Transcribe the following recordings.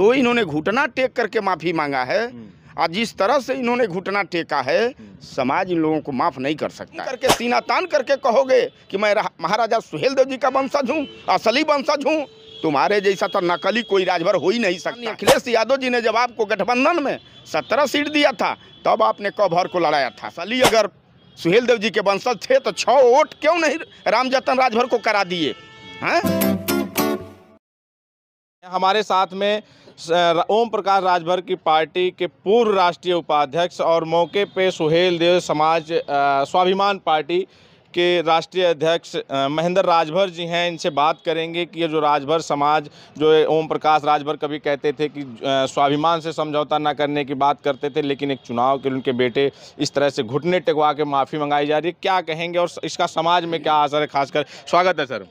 तो इन्होंने घुटना टेक करके माफ़ी मांगा है आज हम्म। जिस तरह से इन्होंने घुटना टेका है हम्म। समाज इन लोगों को माफ़ नहीं कर सकता करके सीना तान करके कहोगे कि मैं महाराजा सुहेल देव जी का वंशज हूँ असली वंशज हूँ तुम्हारे जैसा तो नकली कोई राजभर हो ही नहीं सकता अखिलेश यादव जी ने जब आपको गठबंधन में सत्रह सीट दिया था तब आपने कौभर को लड़ाया था असली अगर सुहेल देव जी के वंशज थे तो छः वोट क्यों नहीं राम जतन राजभर को करा दिए हैं हाँ? हमारे साथ में ओम प्रकाश राजभर की पार्टी के पूर्व राष्ट्रीय उपाध्यक्ष और मौके पे सुहेल देव समाज स्वाभिमान पार्टी के राष्ट्रीय अध्यक्ष महेंद्र राजभर जी हैं इनसे बात करेंगे कि ये जो राजभर समाज जो ओम प्रकाश राजभर कभी कहते थे कि स्वाभिमान से समझौता ना करने की बात करते थे लेकिन एक चुनाव के उनके बेटे इस तरह से घुटने टिकवा के माफ़ी मंगाई जा रही है क्या कहेंगे और इसका समाज में क्या असर है खासकर स्वागत है सर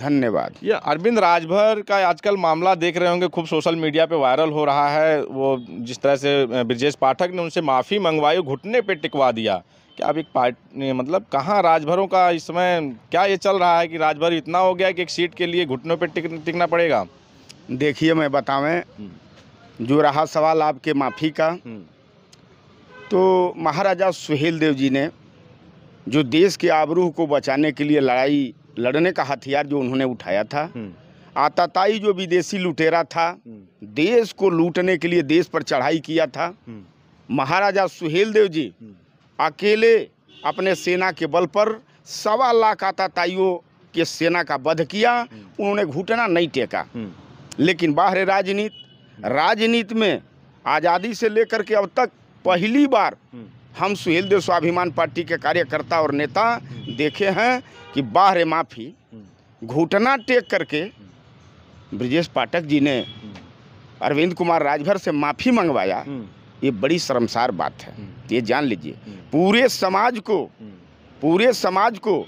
धन्यवाद ये अरविंद राजभर का आजकल मामला देख रहे होंगे खूब सोशल मीडिया पे वायरल हो रहा है वो जिस तरह से ब्रजेश पाठक ने उनसे माफ़ी मंगवाई घुटने पे टिकवा दिया क्या अब एक पार्टी मतलब कहाँ राजभरों का इस समय क्या ये चल रहा है कि राजभर इतना हो गया कि एक सीट के लिए घुटनों पर टिक टिकना पड़ेगा देखिए मैं बतावें हम्म। जो रहा सवाल आपके माफ़ी का हम्म। तो महाराजा सुहेल देव जी ने जो देश के आबरू को बचाने के लिए लड़ाई लड़ने का हथियार जो उन्होंने उठाया था हम्म। आताताई जो विदेशी लुटेरा था हम्म। देश को लूटने के लिए देश पर चढ़ाई किया था हम्म। महाराजा सुहेल देव जी अकेले अपने सेना के बल पर सवा लाख आताताइयों के सेना का वध किया उन्होंने घुटना नहीं टेका लेकिन बाहर राजनीति राजनीति में आज़ादी से लेकर के अब तक पहली बार हम सुहेल देव स्वाभिमान पार्टी के कार्यकर्ता और नेता देखे हैं कि बाहर माफी घुटना टेक करके ब्रजेश पाठक जी ने अरविंद कुमार राजभर से माफ़ी मंगवाया ये बड़ी शर्मसार बात है ये जान लीजिए पूरे समाज को पूरे समाज को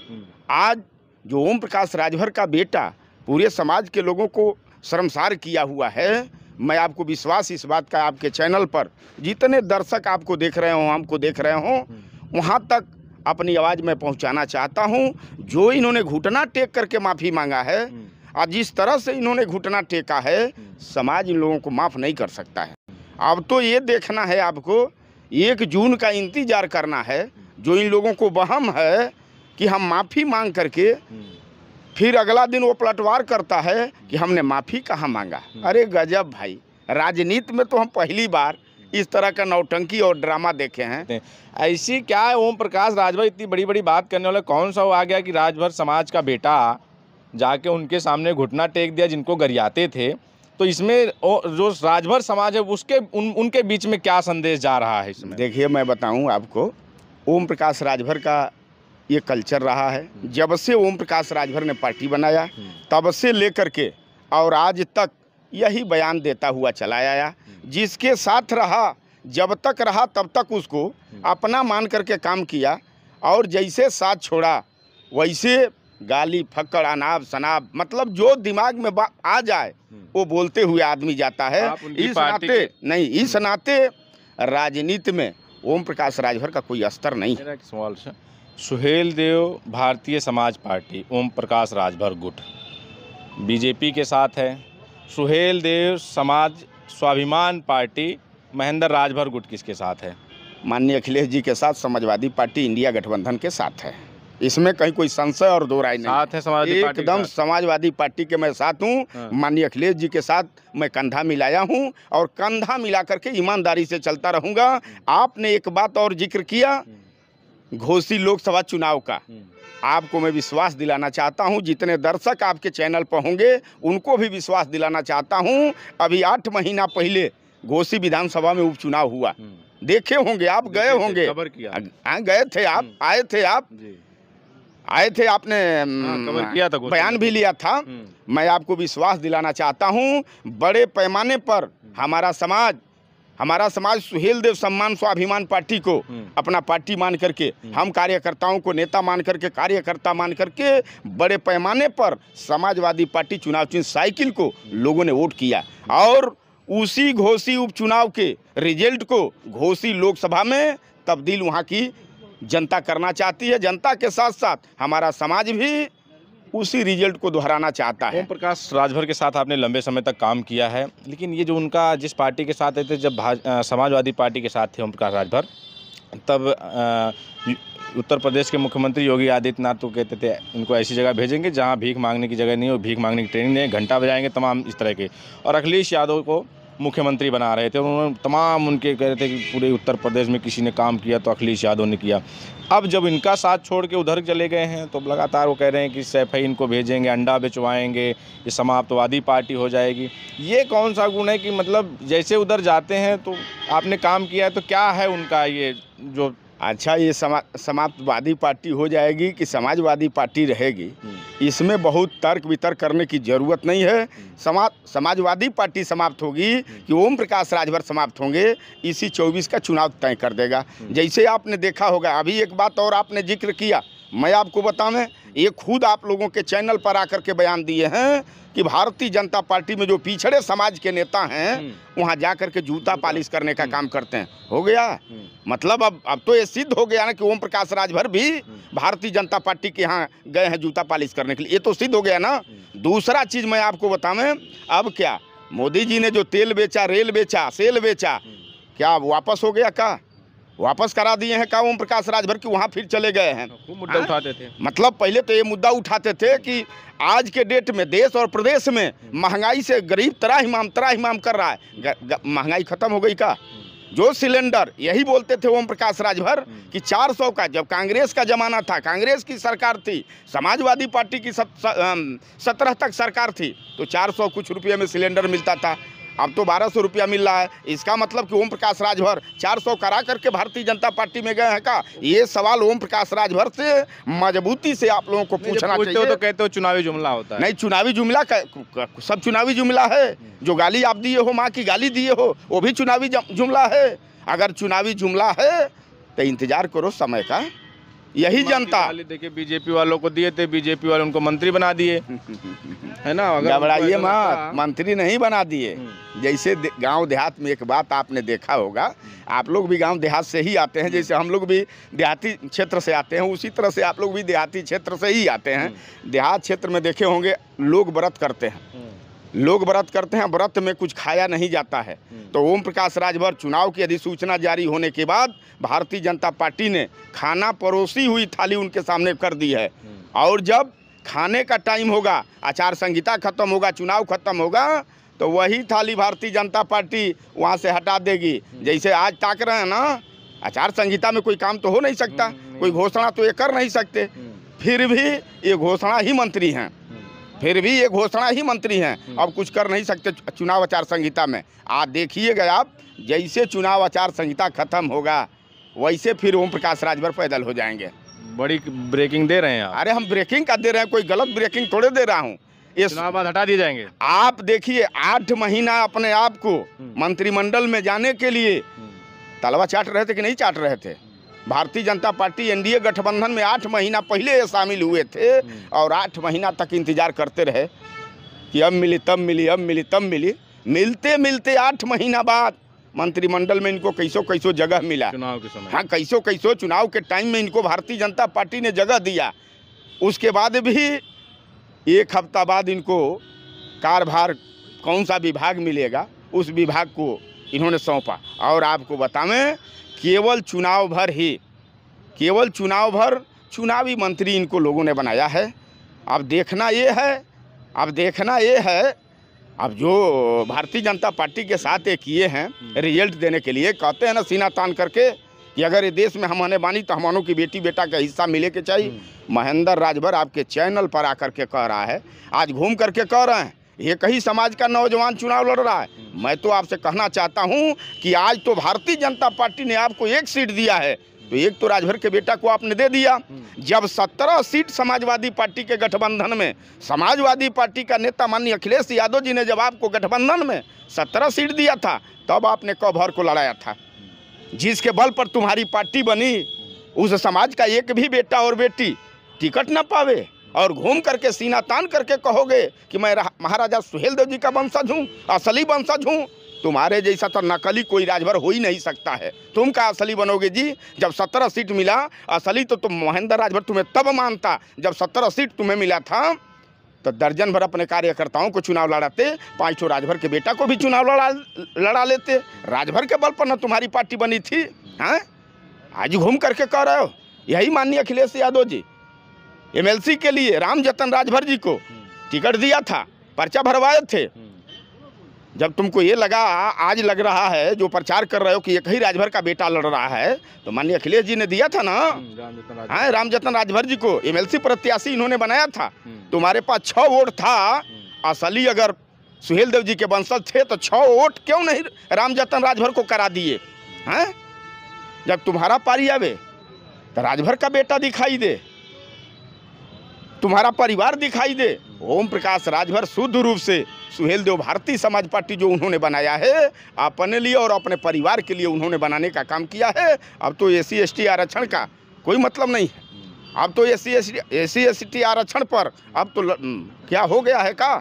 आज जो ओम प्रकाश राजभर का बेटा पूरे समाज के लोगों को शर्मसार किया हुआ है मैं आपको विश्वास इस बात का आपके चैनल पर जितने दर्शक आपको देख रहे हों हमको देख रहे हों वहाँ तक अपनी आवाज़ में पहुँचाना चाहता हूँ जो इन्होंने घुटना टेक करके माफ़ी मांगा है और जिस तरह से इन्होंने घुटना टेका है समाज इन लोगों को माफ़ नहीं कर सकता है अब तो ये देखना है आपको एक जून का इंतजार करना है जो इन लोगों को वहम है कि हम माफ़ी मांग करके फिर अगला दिन वो पलटवार करता है कि हमने माफ़ी कहाँ मांगा अरे गजब भाई राजनीति में तो हम पहली बार इस तरह का नौटंकी और ड्रामा देखे हैं ऐसी क्या है ओम प्रकाश राजभर इतनी बड़ी बड़ी बात करने वाला कौन सा वो आ गया कि राजभर समाज का बेटा जाके उनके सामने घुटना टेक दिया जिनको गरियाते थे तो इसमें जो राजभर समाज है उसके उन, उनके बीच में क्या संदेश जा रहा है इसमें देखिए मैं बताऊँ आपको ओम प्रकाश राजभर का ये कल्चर रहा है जब से ओम प्रकाश राजभर ने पार्टी बनाया तब से लेकर के और आज तक यही बयान देता हुआ चला आया जिसके साथ रहा जब तक रहा तब तक उसको अपना मान करके काम किया और जैसे साथ छोड़ा वैसे गाली फक्कड़ अनाब शनाब मतलब जो दिमाग में आ जाए वो बोलते हुए आदमी जाता है इस नाते नहीं इस नाते राजनीति में ओम प्रकाश राजभर का कोई स्तर नहीं है सुहेल देव भारतीय समाज पार्टी ओम प्रकाश राजभर गुट बीजेपी के साथ है सुहेल देव समाज स्वाभिमान पार्टी महेंद्र राजभर गुट किसके साथ है माननीय अखिलेश जी के साथ समाजवादी पार्टी इंडिया गठबंधन के साथ है इसमें कहीं कोई संशय और दो राय नहीं साथ है समाजवादी एकदम समाजवादी पार्टी के मैं साथ हूँ हाँ। माननीय अखिलेश जी के साथ मैं कंधा मिलाया हूँ और कंधा मिला करके ईमानदारी से चलता रहूँगा हम्म। आपने एक बात और जिक्र किया हम्म। घोसी लोकसभा चुनाव का हम्म। आपको मैं विश्वास दिलाना चाहता हूं जितने दर्शक आपके चैनल पर होंगे उनको भी विश्वास दिलाना चाहता हूं अभी आठ महीना पहले घोसी विधानसभा में उपचुनाव हुआ हम्म। देखे होंगे आप गए होंगे हाँ, गए थे आप हम्म। आए थे आप आए थे आपने हाँ, किया था बयान भी लिया था मैं आपको विश्वास दिलाना चाहता हूँ बड़े पैमाने पर हमारा समाज हमारा समाज सुहेल देव सम्मान स्वाभिमान पार्टी को हम्म। अपना पार्टी मान करके हम्म। हम कार्यकर्ताओं को नेता मान करके कार्यकर्ता मान करके बड़े पैमाने पर समाजवादी पार्टी चुनाव चिन्ह साइकिल को लोगों ने वोट किया और उसी घोसी उपचुनाव के रिजल्ट को घोसी लोकसभा में तब्दील वहाँ की जनता करना चाहती है जनता के साथ साथ हमारा समाज भी उसी रिजल्ट को दोहराना चाहता है ओम प्रकाश राजभर के साथ आपने लंबे समय तक काम किया है लेकिन ये जो उनका जिस पार्टी के साथ थे जब समाजवादी पार्टी के साथ थे ओम प्रकाश राजभर तब उत्तर प्रदेश के मुख्यमंत्री योगी आदित्यनाथ तो कहते थे इनको ऐसी जगह भेजेंगे जहाँ भीख मांगने की जगह नहीं हो भीख मांगने की ट्रेनिंग नहीं घंटा बजाएंगे तमाम इस तरह के और अखिलेश यादव को मुख्यमंत्री बना रहे थे उन्होंने तमाम उनके कह रहे थे कि पूरे उत्तर प्रदेश में किसी ने काम किया तो अखिलेश यादव ने किया अब जब इनका साथ छोड़ के उधर चले गए हैं तो लगातार वो कह रहे हैं कि सैफ ही इनको भेजेंगे अंडा बेचवाएंगे ये समाप्तवादी पार्टी हो जाएगी ये कौन सा गुण है कि मतलब जैसे उधर जाते हैं तो आपने काम किया है तो क्या है उनका ये जो अच्छा ये समा समाजवादी पार्टी हो जाएगी कि समाजवादी पार्टी रहेगी हम्म। इसमें बहुत तर्क वितर्क करने की ज़रूरत नहीं है हम्म। समा समाजवादी पार्टी समाप्त होगी हम्म। कि ओम प्रकाश राजभर समाप्त होंगे इसी 24 का चुनाव तय कर देगा जैसे आपने देखा होगा अभी एक बात और आपने जिक्र किया मैं आपको बताऊं ये खुद आप लोगों के चैनल पर आकर के बयान दिए हैं कि भारतीय जनता पार्टी में जो पिछड़े समाज के नेता हैं हम्म। वहाँ जा करके जूता पालिश करने का हम्म। काम करते हैं हो गया हम्म। मतलब अब अब तो ये सिद्ध हो गया ना कि ओम प्रकाश राजभर भी भारतीय जनता पार्टी के यहाँ गए हैं जूता पालिश करने के लिए ये तो सिद्ध हो गया ना दूसरा चीज़ मैं आपको बताऊँ अब क्या मोदी जी ने जो तेल बेचा रेल बेचा सेल बेचा क्या वापस हो गया क्या वापस करा दिए हैं का ओम प्रकाश राजभर की वहाँ फिर चले गए हैं मुद्दा हाँ? उठाते थे मतलब पहले तो ये मुद्दा उठाते थे कि आज के डेट में देश और प्रदेश में महंगाई से गरीब तराहिमाम तराहिमाम कर रहा है महंगाई खत्म हो गई का जो सिलेंडर यही बोलते थे ओम प्रकाश राजभर कि 400 का जब कांग्रेस का जमाना था कांग्रेस की सरकार थी समाजवादी पार्टी की सत्रह तक सरकार थी तो 400 कुछ रुपये में सिलेंडर मिलता था अब तो बारह सौ रुपया मिल रहा है इसका मतलब कि ओम प्रकाश राजभर चार सौ करा करके भारतीय जनता पार्टी में गए हैं का ये सवाल ओम प्रकाश राजभर से मजबूती से आप लोगों को पूछना चाहिए हो तो कहते हो चुनावी जुमला होता है नहीं चुनावी जुमला सब चुनावी जुमला है जो गाली आप दिए हो माँ की गाली दिए हो वो भी चुनावी जुमला है अगर चुनावी जुमला है तो इंतजार करो समय का यही जनता देखिए बीजेपी वालों को दिए थे बीजेपी वाले उनको मंत्री बना दिए है ना घबराइए मत मंत्री नहीं बना दिए हम्म। जैसे गांव देहात में एक बात आपने देखा होगा आप लोग भी गांव देहात से ही आते हैं जैसे हम लोग भी देहाती क्षेत्र से आते हैं उसी तरह से आप लोग भी देहाती क्षेत्र से ही आते हैं हम्म। देहात क्षेत्र में देखे होंगे लोग व्रत करते हैं लोग व्रत करते हैं व्रत में कुछ खाया नहीं जाता है हम्म। तो ओम प्रकाश राजभर चुनाव की अधिसूचना जारी होने के बाद भारतीय जनता पार्टी ने खाना परोसी हुई थाली उनके सामने कर दी है हम्म। और जब खाने का टाइम होगा आचार संहिता खत्म होगा चुनाव खत्म होगा तो वही थाली भारतीय जनता पार्टी वहाँ से हटा देगी हम्म। जैसे आज ताक रहे हैं ना आचार संहिता में कोई काम तो हो नहीं सकता कोई घोषणा तो ये कर नहीं सकते फिर भी ये घोषणा ही मंत्री हैं फिर भी ये घोषणा ही मंत्री हैं हम्म। अब कुछ कर नहीं सकते चुनाव आचार संहिता में आज देखिएगा आप जैसे चुनाव आचार संहिता खत्म होगा वैसे फिर ओम प्रकाश राजभर पैदल हो जाएंगे बड़ी ब्रेकिंग दे रहे हैं अरे हम ब्रेकिंग का दे रहे हैं कोई गलत ब्रेकिंग थोड़े दे रहा हूँ बाद हटा दिए जाएंगे आप देखिए आठ महीना अपने आप को हम्म। मंत्रिमंडल में जाने के लिए हम्म। तलवा चाट रहे थे कि नहीं चाट रहे थे भारतीय जनता पार्टी एनडीए गठबंधन में आठ महीना पहले शामिल हुए थे हम्म। और आठ महीना तक इंतजार करते रहे कि अब मिली तब मिली अब मिली तब मिली मिलते मिलते आठ महीना बाद मंत्रिमंडल में इनको कैसो कैसो जगह मिला चुनाव के समय हाँ कैसो कैसो चुनाव के टाइम में इनको भारतीय जनता पार्टी ने जगह दिया उसके बाद भी एक हफ्ता बाद इनको कारभार कौन सा विभाग मिलेगा उस विभाग को इन्होंने सौंपा और आपको बतावें केवल चुनाव भर ही केवल चुनाव भर चुनावी मंत्री इनको लोगों ने बनाया है अब देखना ये है अब देखना ये है अब जो भारतीय जनता पार्टी के साथ ये किए हैं हम्म। रिजल्ट देने के लिए कहते हैं ना सीना तान करके कि अगर ये देश में हम आने बानी तो हम की बेटी बेटा का हिस्सा मिले के चाहिए हम्म। महेंद्र राजभर आपके चैनल पर आकर के कह रहा है आज घूम करके कह रहे हैं ये कहीं समाज का नौजवान चुनाव लड़ रहा है हम्म। मैं तो आपसे कहना चाहता हूँ कि आज तो भारतीय जनता पार्टी ने आपको एक सीट दिया है तो एक तो राजभर के बेटा को आपने दे दिया हम्म। जब सत्रह सीट समाजवादी पार्टी के गठबंधन में समाजवादी पार्टी का नेता माननीय अखिलेश यादव जी ने जब आपको गठबंधन में सत्रह सीट दिया था तब आपने कभर को लड़ाया था जिसके बल पर तुम्हारी पार्टी बनी उस समाज का एक भी बेटा और बेटी टिकट ना पावे और घूम करके सीना तान करके कहोगे कि मैं महाराजा सुहेल देव जी का वंशज हूँ असली वंशज हूँ तुम्हारे जैसा तो नकली कोई राजभर हो ही नहीं सकता है तुम का असली बनोगे जी जब सत्रह सीट मिला असली तो तुम महेंद्र राजभर तुम्हें तब मानता जब सत्रह सीट तुम्हें मिला था तो दर्जन भर अपने कार्यकर्ताओं को चुनाव लड़ाते पांचों राजभर के बेटा को भी चुनाव लड़ा लड़ा लेते राजभर के बल पर ना तुम्हारी पार्टी बनी थी हैं हाँ? आज घूम करके कह रहे हो यही माननीय अखिलेश यादव जी एमएलसी के लिए राम जतन राजभर जी को टिकट दिया था पर्चा भरवाए थे जब तुमको ये लगा आज लग रहा है जो प्रचार कर रहे हो कि एक ही राजभर का बेटा लड़ रहा है तो माननीय अखिलेश जी ने दिया था ना हम्म, हाँ राम जतन राजभर जी को एमएलसी प्रत्याशी इन्होंने बनाया था हम्म। तुम्हारे पास छः वोट था हम्म। असली अगर सुहेल देव जी के बंशज थे तो छः वोट क्यों नहीं राम जतन राजभर को करा दिए हैं हाँ? जब तुम्हारा पारी आवे तो राजभर का बेटा दिखाई दे तुम्हारा परिवार दिखाई दे ओम प्रकाश राजभर शुद्ध रूप से सुहेल देव भारतीय समाज पार्टी जो उन्होंने बनाया है अपने लिए और अपने परिवार के लिए उन्होंने बनाने का काम किया है अब तो ए सी आरक्षण का कोई मतलब नहीं है अब तो ए सी एस टी आरक्षण पर अब तो ल, क्या हो गया है का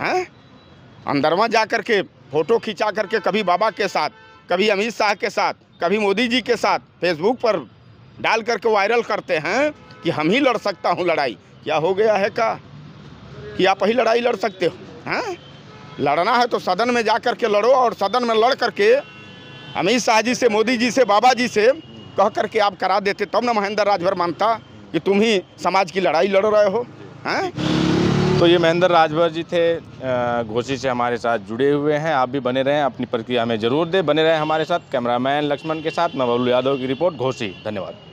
है अंदरवा जा कर के फ़ोटो खिंचा करके कभी बाबा के साथ कभी अमित शाह के साथ कभी मोदी जी के साथ फेसबुक पर डाल करके वायरल करते हैं कि हम ही लड़ सकता हूँ लड़ाई क्या हो गया है का कि आप ही लड़ाई लड़ सकते हो हैं हाँ? लड़ना है तो सदन में जा कर के लड़ो और सदन में लड़ कर के अमित शाह जी से मोदी जी से बाबा जी से कह करके आप करा देते तब तो ना महेंद्र राजभर मानता कि तुम ही समाज की लड़ाई लड़ रहे हो हैं हाँ? तो ये महेंद्र राजभर जी थे घोसी से हमारे साथ जुड़े हुए हैं आप भी बने रहें अपनी प्रक्रिया में जरूर दें बने रहें हमारे साथ कैमरामैन लक्ष्मण के साथ मैं बबलू यादव की रिपोर्ट घोसी धन्यवाद